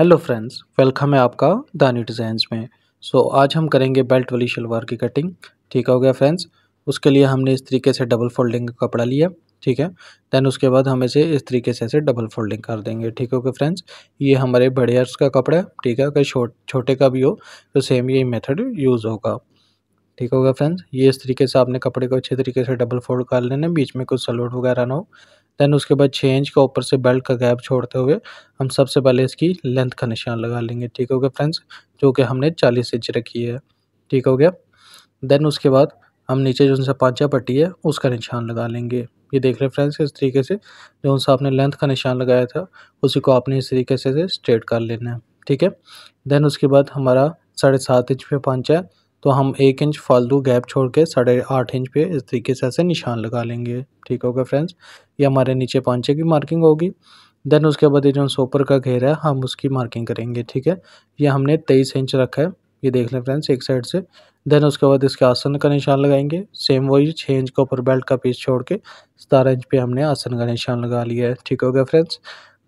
hello friends welcome है आपका दानी डिज़ाइंस में सो so, आज हम करेंगे बेल्ट वाली शलवार की कटिंग ठीक हो गया फ्रेंड्स उसके लिए हमने इस तरीके से डबल फोल्डिंग का कपड़ा लिया ठीक है देन उसके बाद हम इसे इस तरीके से ऐसे डबल फोल्डिंग कर देंगे ठीक हो गया फ्रेंड्स ये हमारे बड़ेयर्स का कपड़ा है ठीक है अगर छोट छोटे का भी हो तो सेम यही मेथड यूज़ होगा ठीक होगा फ्रेंड्स ये इस तरीके से आपने कपड़े को अच्छे तरीके से डबल फोल्ड कर लेने बीच में कुछ सलोट वगैरह ना हो देन उसके बाद छः इंच का ऊपर से बेल्ट का गैप छोड़ते हुए हम सबसे पहले इसकी लेंथ का निशान लगा लेंगे ठीक हो गया फ्रेंड्स जो कि हमने चालीस इंच रखी है ठीक हो गया देन उसके बाद हम नीचे जो उनसे पाँचा पट्टी है उसका निशान लगा लेंगे ये देख रहे हैं फ्रेंड्स इस तरीके से जो उनसे आपने लेंथ का निशान लगाया था उसी को आपने इस तरीके से स्ट्रेट कर लेना है ठीक है देन उसके बाद हमारा साढ़े सात इंच पे पाँचा है तो हम एक इंच फालतू गैप छोड़ के साढ़े आठ इंच पे इस तरीके से ऐसे निशान लगा लेंगे ठीक होगा फ्रेंड्स ये हमारे नीचे पांचे की मार्किंग होगी देन उसके बाद ये जो सोपर का घेरा है हम उसकी मार्किंग करेंगे ठीक है ये हमने तेईस इंच रखा है ये देख लें फ्रेंड्स एक साइड से देन उसके बाद इसके आसन का निशान लगाएंगे सेम वही छः इंच का ऊपर बेल्ट का पीस छोड़ के सतारह इंच पे हमने आसन का निशान लगा लिया है ठीक हो गया फ्रेंड्स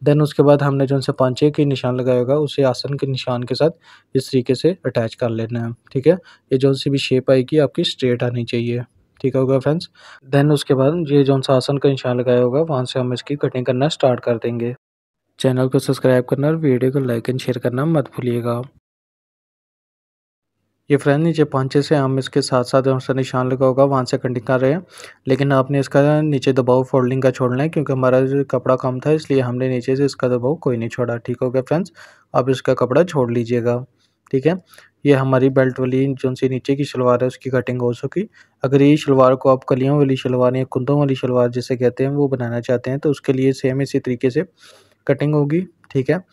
देन उसके बाद हमने जो उनसे पाँचे के निशान लगाया होगा उसे आसन के निशान के साथ इस तरीके से अटैच कर लेना है ठीक है ये जो सी भी शेप आएगी आपकी स्ट्रेट आनी चाहिए ठीक होगा फ्रेंड्स देन उसके बाद ये जो सा आसन का निशान लगाया होगा वहाँ से हम इसकी कटिंग करना स्टार्ट कर देंगे चैनल को सब्सक्राइब करना और वीडियो को लाइक एंड शेयर करना मत भूलिएगा ये फ्रेंड नीचे पांचे से हम इसके साथ साथ उसका निशान लगा होगा वहाँ से कटिंग कर रहे हैं लेकिन आपने इसका नीचे दबाव फोल्डिंग का छोड़ना है क्योंकि हमारा कपड़ा कम था इसलिए हमने नीचे से इसका दबाव कोई नहीं छोड़ा ठीक हो गया फ्रेंड्स आप इसका कपड़ा छोड़ लीजिएगा ठीक है ये हमारी बेल्ट वाली जो सी नीचे की शलवार है उसकी कटिंग हो सकी अगर ये शलवार को आप कलियों वाली शलवार या कुंदों वाली शलवार जिसे कहते हैं वो बनाना चाहते हैं तो उसके लिए सेम इसी तरीके से कटिंग होगी ठीक है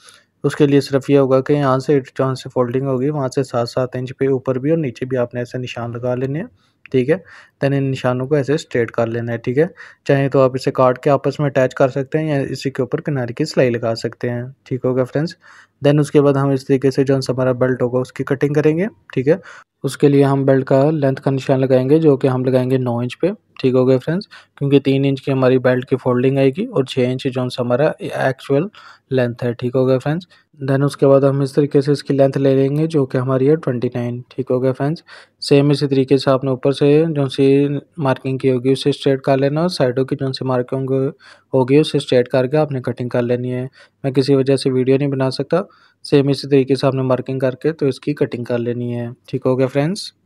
उसके लिए सिर्फ ये होगा कि यहाँ से जहाँ से फोल्डिंग होगी वहाँ से सात सात इंच पे ऊपर भी और नीचे भी आपने ऐसे निशान लगा लेने हैं ठीक है दैन इन निशानों को ऐसे स्ट्रेट कर लेना है ठीक है चाहे तो आप इसे काट के आपस में अटैच कर सकते हैं या इसी के ऊपर किनारे की सिलाई लगा सकते हैं ठीक होगा फ्रेंड्स दैन उसके बाद हम इस तरीके से जो हमारा बेल्ट होगा उसकी कटिंग करेंगे ठीक है उसके लिए हम बेल्ट का लेंथ का निशान लगाएंगे जो कि हम लगाएंगे नौ इंच पे ठीक हो गए फ्रेंड्स क्योंकि तीन इंच की हमारी बेल्ट की फोल्डिंग आएगी और छः इंच जो हमारा एक्चुअल लेंथ है ठीक हो गया फ्रेंड्स देन उसके बाद हम इस तरीके से इसकी लेंथ ले लेंगे जो कि हमारी है ट्वेंटी नाइन ठीक हो गया फ्रेंड्स सेम इसी तरीके से आपने ऊपर से जो सी मार्किंग की होगी उसे स्ट्रेट कर लेना और साइडों की जो सी मार्किंग होगी उसे स्ट्रेट करके आपने कटिंग कर लेनी है मैं किसी वजह से वीडियो नहीं बना सकता सेम इसी तरीके से आपने मार्किंग करके तो इसकी कटिंग कर लेनी है ठीक हो गया फ्रेंड्स